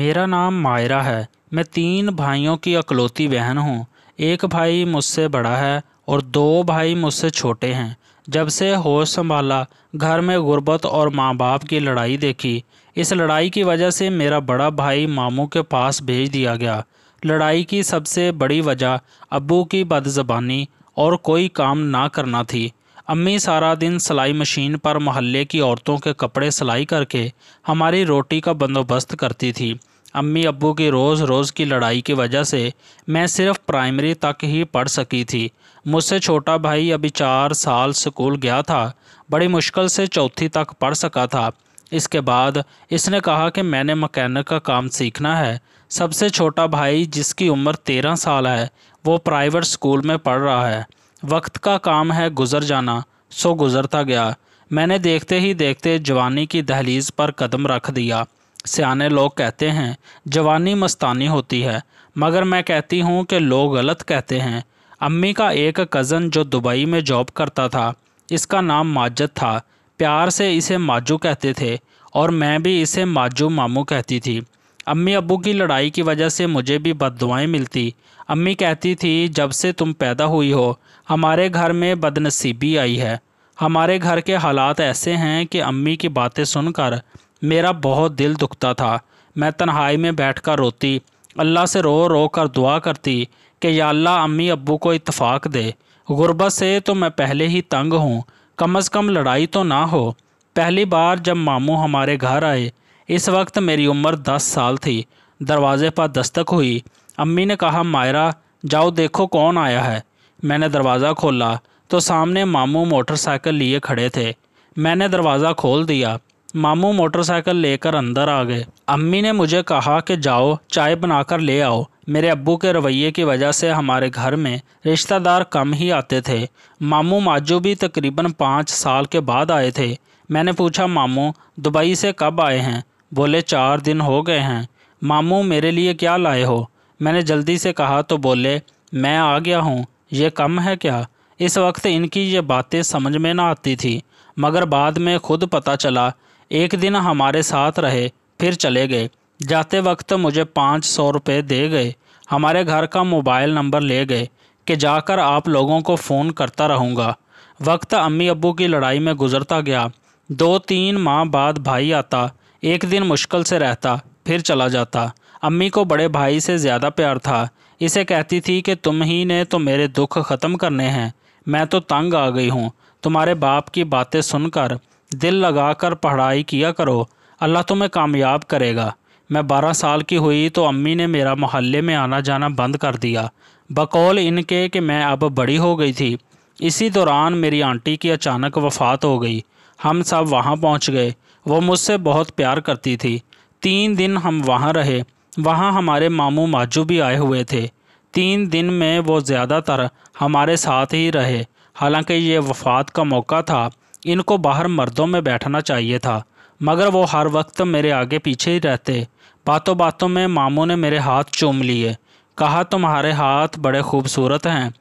मेरा नाम मायरा है मैं तीन भाइयों की अकलौती बहन हूँ एक भाई मुझसे बड़ा है और दो भाई मुझसे छोटे हैं जब से होश संभाला घर में गुर्बत और माँ बाप की लड़ाई देखी इस लड़ाई की वजह से मेरा बड़ा भाई मामू के पास भेज दिया गया लड़ाई की सबसे बड़ी वजह अबू की बदजबानी और कोई काम ना करना थी अम्मी सारा दिन सिलाई मशीन पर मोहल्ले की औरतों के कपड़े सिलाई करके हमारी रोटी का बंदोबस्त करती थी अम्मी अब्बू की रोज़ रोज़ की लड़ाई की वजह से मैं सिर्फ प्राइमरी तक ही पढ़ सकी थी मुझसे छोटा भाई अभी चार साल स्कूल गया था बड़ी मुश्किल से चौथी तक पढ़ सका था इसके बाद इसने कहा कि मैंने मकैनिक का काम सीखना है सबसे छोटा भाई जिसकी उम्र तेरह साल है वो प्राइवेट स्कूल में पढ़ रहा है वक्त का काम है गुज़र जाना सो गुज़रता गया मैंने देखते ही देखते जवानी की दहलीज पर कदम रख दिया सियाने लोग कहते हैं जवानी मस्तानी होती है मगर मैं कहती हूँ कि लोग गलत कहते हैं अम्मी का एक कज़न जो दुबई में जॉब करता था इसका नाम माजद था प्यार से इसे माजू कहते थे और मैं भी इसे माजू मामू कहती थी अम्मी अबू की लड़ाई की वजह से मुझे भी बद मिलती अम्मी कहती थी जब से तुम पैदा हुई हो हमारे घर में बदनसीबी आई है हमारे घर के हालात ऐसे हैं कि अम्मी की बातें सुनकर मेरा बहुत दिल दुखता था मैं तन्हाई में बैठकर रोती अल्लाह से रो रो कर दुआ करती कि या अल्लाह अम्मी अब्बू को इतफाक़ दे गुर्बत से तो मैं पहले ही तंग हूँ कम अज़ कम लड़ाई तो ना हो पहली बार जब मामू हमारे घर आए इस वक्त मेरी उम्र दस साल थी दरवाज़े पर दस्तक हुई अम्मी ने कहा मायरा जाओ देखो कौन आया है मैंने दरवाज़ा खोला तो सामने मामू मोटरसाइकिल लिए खड़े थे मैंने दरवाज़ा खोल दिया मामू मोटरसाइकिल लेकर अंदर आ गए अम्मी ने मुझे कहा कि जाओ चाय बनाकर ले आओ मेरे अब्बू के रवैये की वजह से हमारे घर में रिश्तेदार कम ही आते थे मामू माजू भी तकरीबन पाँच साल के बाद आए थे मैंने पूछा मामू दुबई से कब आए हैं बोले चार दिन हो गए हैं मामू मेरे लिए क्या लाए हो मैंने जल्दी से कहा तो बोले मैं आ गया हूँ ये कम है क्या इस वक्त इनकी ये बातें समझ में ना आती थी मगर बाद में खुद पता चला एक दिन हमारे साथ रहे फिर चले गए जाते वक्त मुझे पाँच सौ रुपये दे गए हमारे घर का मोबाइल नंबर ले गए कि जाकर आप लोगों को फ़ोन करता रहूँगा वक्त अम्मी अबू की लड़ाई में गुजरता गया दो तीन माह बाद भाई आता एक दिन मुश्किल से रहता फिर चला जाता अम्मी को बड़े भाई से ज़्यादा प्यार था इसे कहती थी कि तुम ही ने तो मेरे दुख ख़त्म करने हैं मैं तो तंग आ गई हूँ तुम्हारे बाप की बातें सुनकर दिल लगाकर पढ़ाई किया करो अल्लाह तुम्हें कामयाब करेगा मैं बारह साल की हुई तो अम्मी ने मेरा मोहल्ले में आना जाना बंद कर दिया बकौल इनके कि मैं अब बड़ी हो गई थी इसी दौरान मेरी आंटी की अचानक वफात हो गई हम सब वहाँ पहुँच गए वो मुझसे बहुत प्यार करती थी तीन दिन हम वहाँ रहे वहाँ हमारे मामू माजू भी आए हुए थे तीन दिन में वो ज़्यादातर हमारे साथ ही रहे हालांकि ये वफात का मौका था इनको बाहर मर्दों में बैठना चाहिए था मगर वो हर वक्त मेरे आगे पीछे ही रहते बातों बातों में मामू ने मेरे हाथ चूम लिए कहा तुम्हारे हाथ बड़े खूबसूरत हैं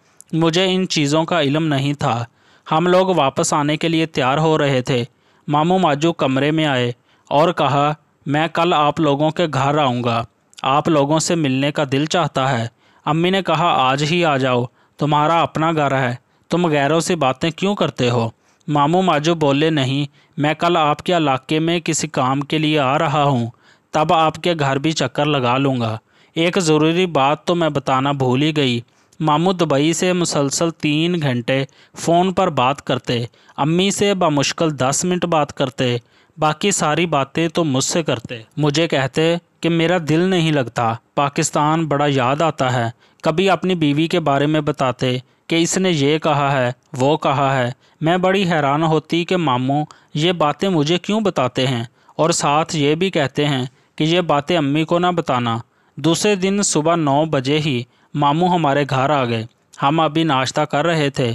मुझे इन चीज़ों का इलम नहीं था हम लोग वापस आने के लिए तैयार हो रहे थे मामू माजू कमरे में आए और कहा मैं कल आप लोगों के घर आऊँगा आप लोगों से मिलने का दिल चाहता है अम्मी ने कहा आज ही आ जाओ तुम्हारा अपना घर है तुम गैरों से बातें क्यों करते हो मामू माजू बोले नहीं मैं कल आपके इलाके में किसी काम के लिए आ रहा हूँ तब आपके घर भी चक्कर लगा लूँगा एक ज़रूरी बात तो मैं बताना भूल ही गई मामू दुबई से मुसलसल तीन घंटे फ़ोन पर बात करते अम्मी से बामुश्किल दस मिनट बात करते बाकी सारी बातें तो मुझसे करते मुझे कहते कि मेरा दिल नहीं लगता पाकिस्तान बड़ा याद आता है कभी अपनी बीवी के बारे में बताते कि इसने ये कहा है वो कहा है मैं बड़ी हैरान होती कि मामू ये बातें मुझे क्यों बताते हैं और साथ ये भी कहते हैं कि ये बातें अम्मी को ना बताना दूसरे दिन सुबह नौ बजे ही मामू हमारे घर आ गए हम अभी नाश्ता कर रहे थे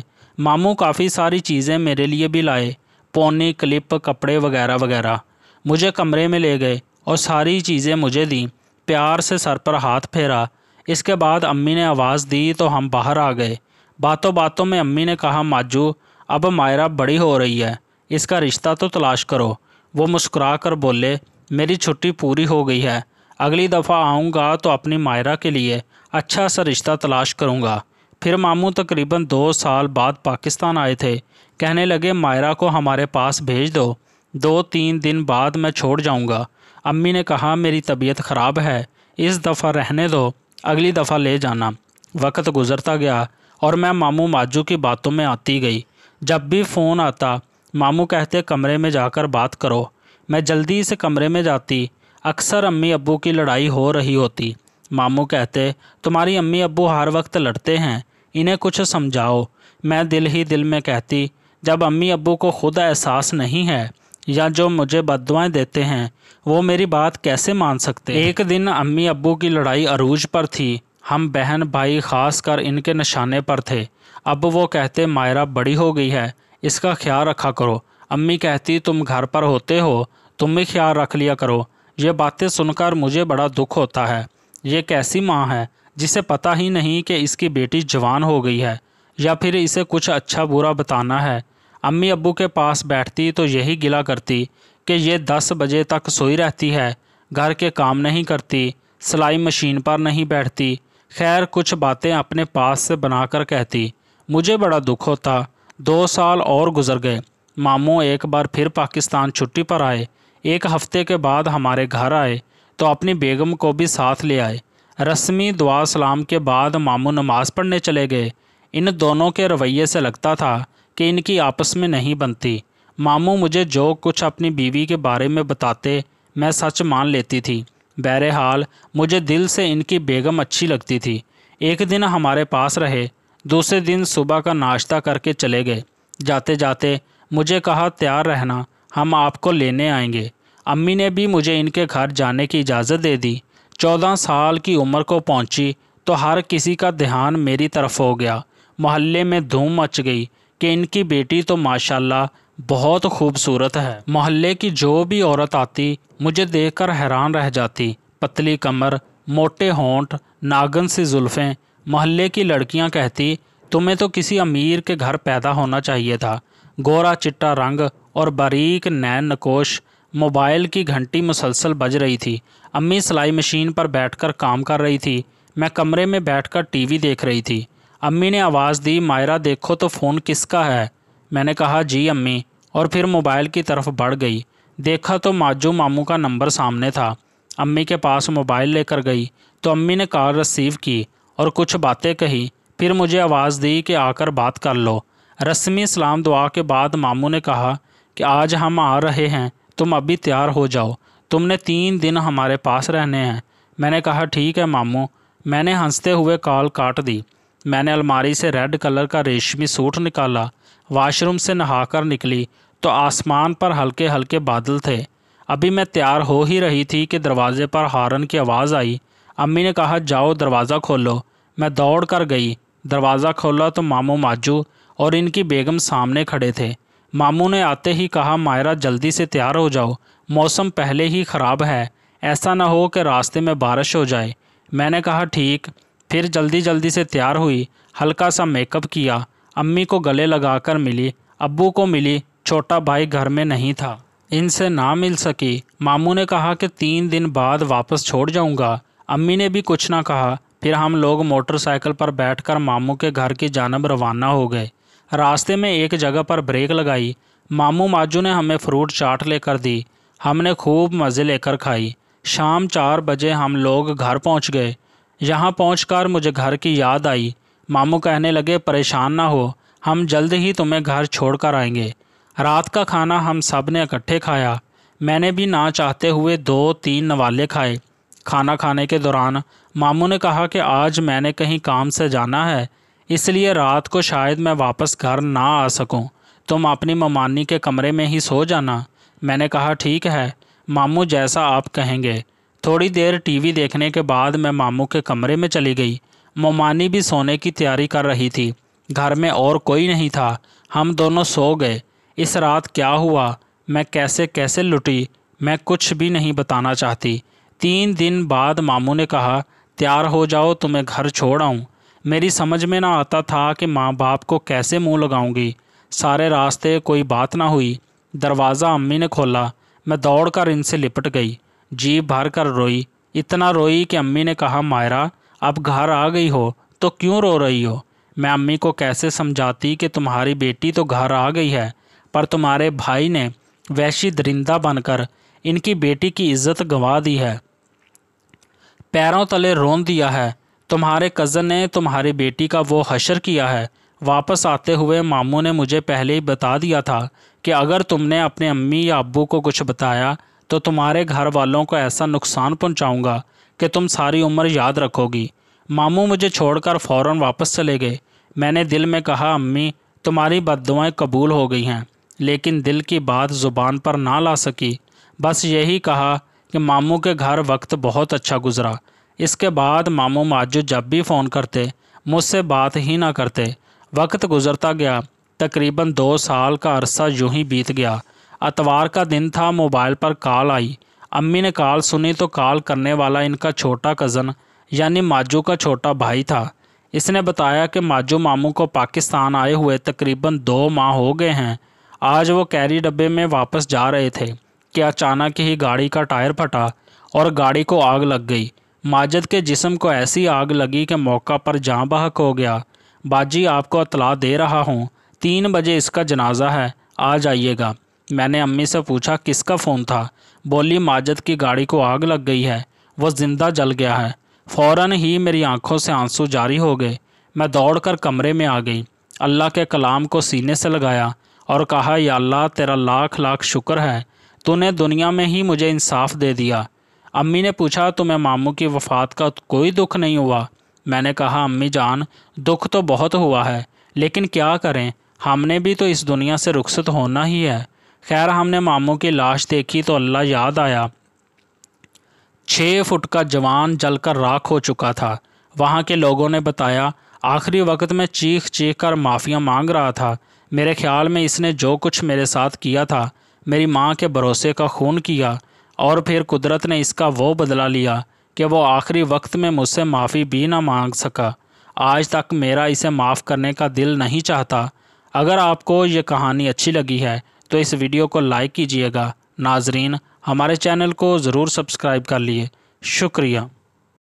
मामू काफ़ी सारी चीज़ें मेरे लिए भी लाए पोनी क्लिप कपड़े वगैरह वगैरह मुझे कमरे में ले गए और सारी चीज़ें मुझे दी प्यार से सर पर हाथ फेरा इसके बाद अम्मी ने आवाज़ दी तो हम बाहर आ गए बातों बातों में अम्मी ने कहा माजू अब मायरा बड़ी हो रही है इसका रिश्ता तो तलाश करो वो मुस्कुरा कर बोले मेरी छुट्टी पूरी हो गई है अगली दफ़ा आऊँगा तो अपनी मायरा के लिए अच्छा सा रिश्ता तलाश करूँगा फिर मामू तकरीबन दो साल बाद पाकिस्तान आए थे कहने लगे मायरा को हमारे पास भेज दो दो तीन दिन बाद मैं छोड़ जाऊँगा अम्मी ने कहा मेरी तबीयत ख़राब है इस दफ़ा रहने दो अगली दफ़ा ले जाना वक्त गुज़रता गया और मैं मामू माजू की बातों में आती गई जब भी फ़ोन आता मामू कहते कमरे में जाकर बात करो मैं जल्दी से कमरे में जाती अक्सर अम्मी अबू की लड़ाई हो रही होती मामू कहते तुम्हारी अम्मी अबू हर वक्त लड़ते हैं इन्हें कुछ समझाओ मैं दिल ही दिल में कहती जब अम्मी अबू को खुद एहसास नहीं है या जो मुझे बदवाएँ देते हैं वो मेरी बात कैसे मान सकते एक दिन अम्मी अबू की लड़ाई अरूज पर थी हम बहन भाई ख़ास कर इनके निशाने पर थे अब वो कहते मायरा बड़ी हो गई है इसका ख्याल रखा करो अम्मी कहती तुम घर पर होते हो तुम भी ख्याल रख लिया करो ये बातें सुनकर मुझे बड़ा दुख होता है ये कैसी माँ है जिसे पता ही नहीं कि इसकी बेटी जवान हो गई है या फिर इसे कुछ अच्छा बुरा बताना है अम्मी अबू के पास बैठती तो यही गिला करती कि ये दस बजे तक सोई रहती है घर के काम नहीं करती सिलाई मशीन पर नहीं बैठती खैर कुछ बातें अपने पास से बनाकर कहती मुझे बड़ा दुख होता दो साल और गुजर गए मामू एक बार फिर पाकिस्तान छुट्टी पर आए एक हफ्ते के बाद हमारे घर आए तो अपनी बेगम को भी साथ ले आए रस्मी दुआ सलाम के बाद मामू नमाज़ पढ़ने चले गए इन दोनों के रवैये से लगता था कि इनकी आपस में नहीं बनती मामू मुझे जो कुछ अपनी बीवी के बारे में बताते मैं सच मान लेती थी बहरहाल मुझे दिल से इनकी बेगम अच्छी लगती थी एक दिन हमारे पास रहे दूसरे दिन सुबह का नाश्ता करके चले गए जाते जाते मुझे कहा तैयार रहना हम आपको लेने आएंगे अम्मी ने भी मुझे इनके घर जाने की इजाज़त दे दी चौदह साल की उम्र को पहुंची तो हर किसी का ध्यान मेरी तरफ हो गया मोहल्ले में धूम मच गई कि इनकी बेटी तो माशाल्लाह बहुत खूबसूरत है मोहल्ले की जो भी औरत आती मुझे देखकर हैरान रह जाती पतली कमर मोटे होंठ नागन सी जुल्फ़ें मोहल्ले की लड़कियां कहती तुम्हें तो किसी अमीर के घर पैदा होना चाहिए था गोरा चिट्टा रंग और बारीक नैन नकोश मोबाइल की घंटी मुसलसल बज रही थी अम्मी सिलाई मशीन पर बैठकर काम कर रही थी मैं कमरे में बैठकर टीवी देख रही थी अम्मी ने आवाज़ दी मायरा देखो तो फ़ोन किसका है मैंने कहा जी अम्मी और फिर मोबाइल की तरफ बढ़ गई देखा तो माजू मामू का नंबर सामने था अम्मी के पास मोबाइल लेकर गई तो अम्मी ने कॉल रिसीव की और कुछ बातें कही फिर मुझे आवाज़ दी कि आकर बात कर लो रस्मी सलाम दुआ के बाद मामू ने कहा कि आज हम आ रहे हैं तुम अभी तैयार हो जाओ तुमने तीन दिन हमारे पास रहने हैं मैंने कहा ठीक है मामू मैंने हंसते हुए कॉल काट दी मैंने अलमारी से रेड कलर का रेशमी सूट निकाला वॉशरूम से नहाकर निकली तो आसमान पर हल्के हल्के बादल थे अभी मैं तैयार हो ही रही थी कि दरवाज़े पर हारन की आवाज़ आई अम्मी ने कहा जाओ दरवाज़ा खोलो मैं दौड़ कर गई दरवाज़ा खोला तो मामू माजू और इनकी बेगम सामने खड़े थे मामू ने आते ही कहा मायरा जल्दी से तैयार हो जाओ मौसम पहले ही ख़राब है ऐसा ना हो कि रास्ते में बारिश हो जाए मैंने कहा ठीक फिर जल्दी जल्दी से तैयार हुई हल्का सा मेकअप किया अम्मी को गले लगाकर मिली अब्बू को मिली छोटा भाई घर में नहीं था इनसे ना मिल सकी मामू ने कहा कि तीन दिन बाद वापस छोड़ जाऊंगा अम्मी ने भी कुछ ना कहा फिर हम लोग मोटरसाइकिल पर बैठकर मामू के घर की जानब रवाना हो गए रास्ते में एक जगह पर ब्रेक लगाई मामू माजू ने हमें फ्रूट चाट लेकर दी हमने खूब मज़े लेकर खाई शाम चार बजे हम लोग घर पहुंच गए यहाँ पहुँच मुझे घर की याद आई मामू कहने लगे परेशान ना हो हम जल्द ही तुम्हें घर छोड़ कर आएंगे रात का खाना हम सब ने इकट्ठे खाया मैंने भी ना चाहते हुए दो तीन नवाले खाए खाना खाने के दौरान मामू ने कहा कि आज मैंने कहीं काम से जाना है इसलिए रात को शायद मैं वापस घर ना आ सकूं। तुम अपनी ममानी के कमरे में ही सो जाना मैंने कहा ठीक है मामू जैसा आप कहेंगे थोड़ी देर टीवी देखने के बाद मैं मामू के कमरे में चली गई मोमानी भी सोने की तैयारी कर रही थी घर में और कोई नहीं था हम दोनों सो गए इस रात क्या हुआ मैं कैसे कैसे लुटी मैं कुछ भी नहीं बताना चाहती तीन दिन बाद मामू ने कहा तैयार हो जाओ तुम्हें घर छोड़ आऊँ मेरी समझ में ना आता था कि माँ बाप को कैसे मुंह लगाऊंगी सारे रास्ते कोई बात ना हुई दरवाज़ा अम्मी ने खोला मैं दौड़कर इनसे लिपट गई जी भर कर रोई इतना रोई कि अम्मी ने कहा मायरा अब घर आ गई हो तो क्यों रो रही हो मैं अम्मी को कैसे समझाती कि तुम्हारी बेटी तो घर आ गई है पर तुम्हारे भाई ने वैशी दरिंदा बनकर इनकी बेटी की इज्जत गंवा दी है पैरों तले रोन दिया है तुम्हारे कज़न ने तुम्हारी बेटी का वो हशर किया है वापस आते हुए मामू ने मुझे पहले ही बता दिया था कि अगर तुमने अपने अम्मी या अबू को कुछ बताया तो तुम्हारे घर वालों को ऐसा नुकसान पहुंचाऊंगा कि तुम सारी उम्र याद रखोगी मामू मुझे छोड़कर फ़ौरन वापस चले गए मैंने दिल में कहा अम्मी तुम्हारी बददुआएं कबूल हो गई हैं लेकिन दिल की बात ज़ुबान पर ना ला सकी बस यही कहा कि मामू के घर वक्त बहुत अच्छा गुजरा इसके बाद मामू माजू जब भी फ़ोन करते मुझसे बात ही ना करते वक्त गुजरता गया तकरीबन दो साल का अरसा यूँ ही बीत गया अतवार का दिन था मोबाइल पर कॉल आई अम्मी ने कॉल सुनी तो कॉल करने वाला इनका छोटा कज़न यानी माजू का छोटा भाई था इसने बताया कि माजू मामू को पाकिस्तान आए हुए तकरीबन दो माह हो गए हैं आज वो कैरी डब्बे में वापस जा रहे थे कि अचानक ही गाड़ी का टायर फटा और गाड़ी को आग लग गई माजद के जिसम को ऐसी आग लगी कि मौका पर जाँ बहक हो गया बाजी आपको अतला दे रहा हूँ तीन बजे इसका जनाजा है आ जाइएगा मैंने अम्मी से पूछा किसका फ़ोन था बोली माजद की गाड़ी को आग लग गई है वह ज़िंदा जल गया है फ़ौर ही मेरी आंखों से आंसू जारी हो गए मैं दौड़कर कमरे में आ गई अल्लाह के कलाम को सीने से लगाया और कहा या अल्लाह तेरा लाख लाख शुक्र है तूने दुनिया में ही मुझे इंसाफ दे दिया अम्मी ने पूछा तुम्हें मामू की वफ़ात का कोई दुख नहीं हुआ मैंने कहा अम्मी जान दुख तो बहुत हुआ है लेकिन क्या करें हमने भी तो इस दुनिया से रुखसत होना ही है खैर हमने मामू की लाश देखी तो अल्लाह याद आया छः फुट का जवान जलकर राख हो चुका था वहाँ के लोगों ने बताया आखिरी वक्त में चीख चीख कर माफ़िया मांग रहा था मेरे ख्याल में इसने जो कुछ मेरे साथ किया था मेरी माँ के भरोसे का खून किया और फिर कुदरत ने इसका वो बदला लिया कि वो आखिरी वक्त में मुझसे माफ़ी भी ना मांग सका आज तक मेरा इसे माफ़ करने का दिल नहीं चाहता अगर आपको ये कहानी अच्छी लगी है तो इस वीडियो को लाइक कीजिएगा नाजरीन हमारे चैनल को ज़रूर सब्सक्राइब कर लिए शुक्रिया